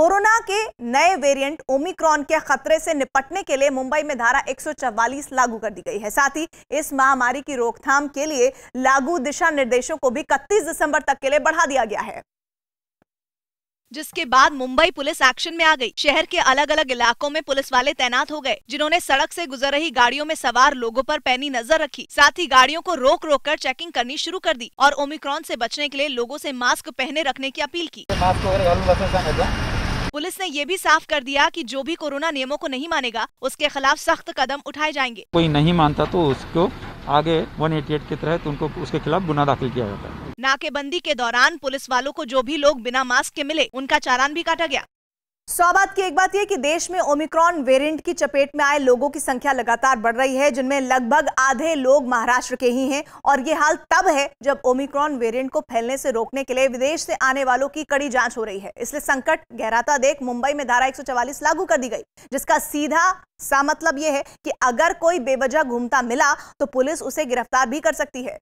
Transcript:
corona के नए variant Omicron के खतरे से निपटने के लिए मुंबई में धारा 144 लागू कर दी गई है साथ ही इस महामारी की रोकथाम के लिए लागू दिशा निर्देशों को भी इकतीस दिसंबर तक के लिए बढ़ा दिया गया है जिसके बाद मुंबई पुलिस एक्शन में आ गई शहर के अलग अलग इलाकों में पुलिस वाले तैनात हो गए जिन्होंने सड़क से गुजर रही गाड़ियों में सवार लोगों पर पैनी नजर रखी साथ ही गाड़ियों को रोक रोक कर चेकिंग करनी शुरू कर दी और ओमिक्रॉन से बचने के लिए लोगों से मास्क पहने रखने की अपील की मास्क ने ये भी साफ कर दिया कि जो भी कोरोना नियमों को नहीं मानेगा उसके खिलाफ सख्त कदम उठाए जाएंगे कोई नहीं मानता तो उसको आगे 188 के तहत उनको उसके खिलाफ गुना दाखिल किया जाता है नाकेबंदी के दौरान पुलिस वालों को जो भी लोग बिना मास्क के मिले उनका चालान भी काटा गया सौ बात की एक बात यह कि देश में ओमिक्रॉन वेरिएंट की चपेट में आए लोगों की संख्या लगातार बढ़ रही है जिनमें लगभग आधे लोग महाराष्ट्र के ही हैं और ये हाल तब है जब ओमिक्रॉन वेरिएंट को फैलने से रोकने के लिए विदेश से आने वालों की कड़ी जांच हो रही है इसलिए संकट गहराता देख मुंबई में धारा एक लागू कर दी गई जिसका सीधा सा मतलब यह है कि अगर कोई बेवजह घूमता मिला तो पुलिस उसे गिरफ्तार भी कर सकती है